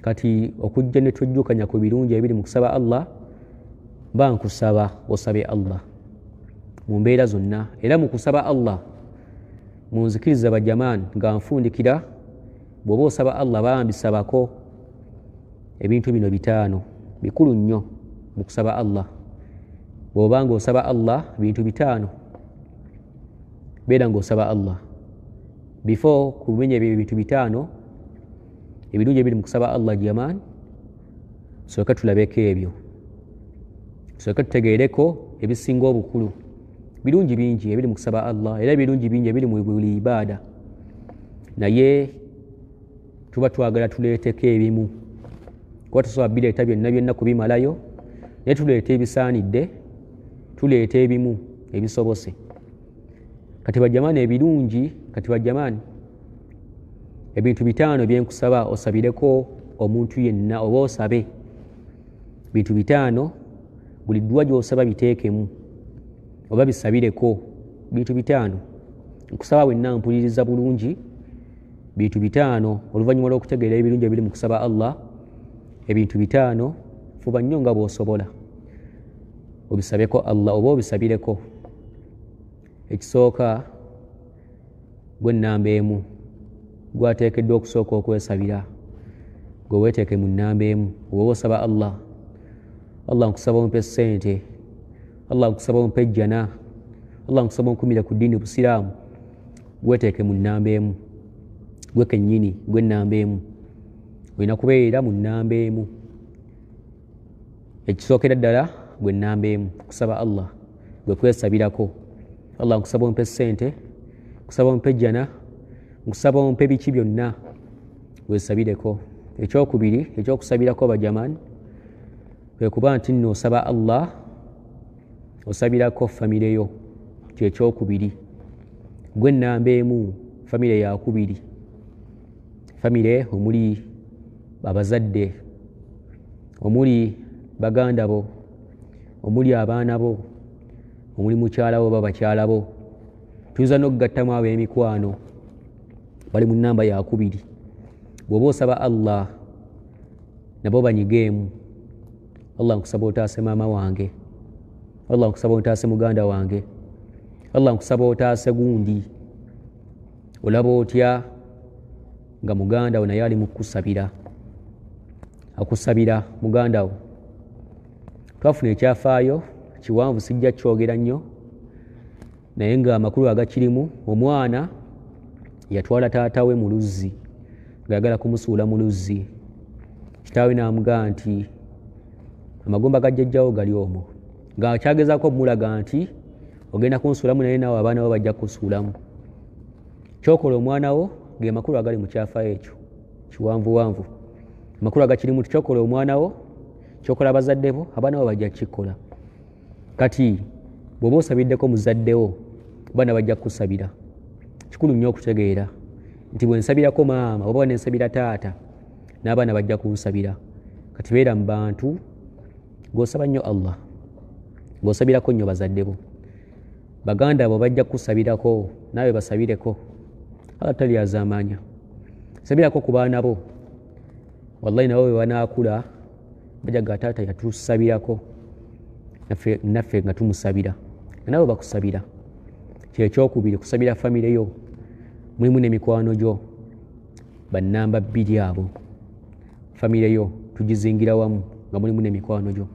kati okujja netwejjukanya ku birungi ebiri mukusaba allah bankusaba osabe allah mu mbeera zonna era mukusaba allah munzikiriza bajaman nga nfundikira bwoba osaba allah bambisabako ebintu bino bitaano bikulu nnyo mukusaba allah bwobanga osaba allah bintu bitaano beera ngaosaba allah before kubimenya ebyo bintu bitaano ebirungi ebiri mukusaba allah jaman soka tulabeko ebyo soka tutegereko ebisinga obukulu birungi bingi ebiri mukusaba allah era birungi bingi ebiri mubuli ibaada naye tuba twagala tuleeteko ebimu kuba tusoba bireeta byonna byonna kubimalayo naye tuleeta ebisaanidde tuleeta ebimu ebisobose kati bajamani ebirungi kati bajamani ebintu bitaano byenkusaba osabireko omuntu yenna oba osabe bintu bitaano buli ddwa gyosaba biteekemu oba bisabireko bintu bitaano nkusaba wenna mpuliriza bulungi bintu bitaano oluvannyuma lwokutegeera ebirungi ebiri mukusaba allah ebintu bitaano fuba nnyo nga bwosobola obisabeko allah oba obisabireko ekisooka gwe namba emu gwatekedwa okusooka okwesabira gweweteeke mu namba emu wewe osaba allah allah nkusaba ompe sente allah nkusaba ompe jjana allah nkusaba onkumira ku ddiini busiraamu gweteeke mu namba emu gwe kenyini gwe namba emu olina kubeera mu namba emu ekisookera ddala gwe namba emu kusaba allah gwekwesabirako allah nkusaba ompe sente kusaba ompe jjana nkusaba ompa ebiki byonna wezisabireko ekyokubiri ekyokusabirako bajaman kwekuba nti nosaba allah osabirako famireyo kyekyokubiri gwe enamba emu famire yakubiri famire omuli abazadde omuli baganda bo omuli abaana bo omuli mukyalabo oba bakyalabo tuyinza nokugattamu abo emikwano bali mu namba yakubiri bwoba osaba allah nabo banyigeemu allah nkusaba otaase maama wange allah nkusaba otaase muganda wange allah nkusaba otaase gundi olaba otya nga mugandawo naye ali mukusabira akusabira mugandawo twafuna ekyafaayo kiwanvu sijja kyogera nnyo naye ngaamakulu agakirimu omwana yatwala taata we mu luzzi ngaayagala kumusuula mu luzzi kitaawe naamugaa nti amagumba gajjajjawo gali omwo nga kyagezaako obumulaga nti ogenda kunsuulamu naye naawe abaana bo bajja kusuulamu kyokola omwana wo ge makulu agali mu kyafayo ekyo kiwanvuwanvu amakulu agakirimu ti kyokola omwana wo kyokola abazadde bo abaana bo bajja kukikola kati bw'oba osabiddeko muzaddewo abaana bajja kukusabira kikulu nnyo okutegeera nti bwensabirako maama oba nensabira taata n'abaana bajja kunsabira kati beera mu bantu gosaba nnyo allah ngaosabirako nnyo bazaddebo baganda bo bajja kusabirako naawe basabireko alla tali yazamanya sabirako ku baana bo wallahi nabo webanakula bajaga taata yatusabirako naffe nga tumusabira nga nawe bakusabira na kyekyokubiri kusabira famireyo mulimu nemikwano gyo banamba bbiri abo famireyo tugizingira wamu nga mulimu nemikwano gyo